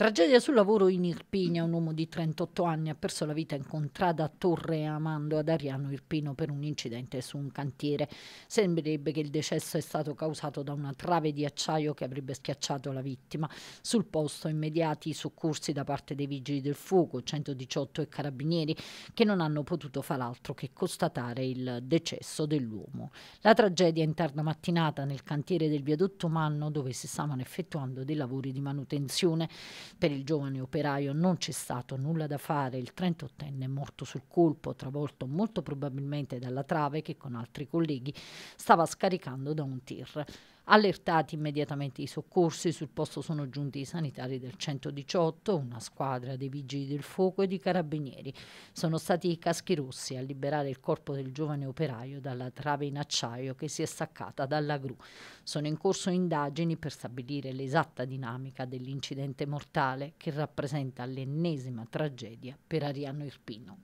Tragedia sul lavoro in Irpinia. Un uomo di 38 anni ha perso la vita in contrada a Torre Amando ad Ariano Irpino per un incidente su un cantiere. Sembrerebbe che il decesso è stato causato da una trave di acciaio che avrebbe schiacciato la vittima. Sul posto immediati soccorsi da parte dei vigili del fuoco, 118 e carabinieri, che non hanno potuto far altro che constatare il decesso dell'uomo. La tragedia è in tarda mattinata nel cantiere del viadotto Manno dove si stavano effettuando dei lavori di manutenzione. Per il giovane operaio non c'è stato nulla da fare, il 38enne è morto sul colpo, travolto molto probabilmente dalla trave che con altri colleghi stava scaricando da un tir. Allertati immediatamente i soccorsi, sul posto sono giunti i sanitari del 118, una squadra dei vigili del fuoco e di carabinieri. Sono stati i caschi rossi a liberare il corpo del giovane operaio dalla trave in acciaio che si è staccata dalla gru. Sono in corso indagini per stabilire l'esatta dinamica dell'incidente mortale che rappresenta l'ennesima tragedia per Ariano Irpino.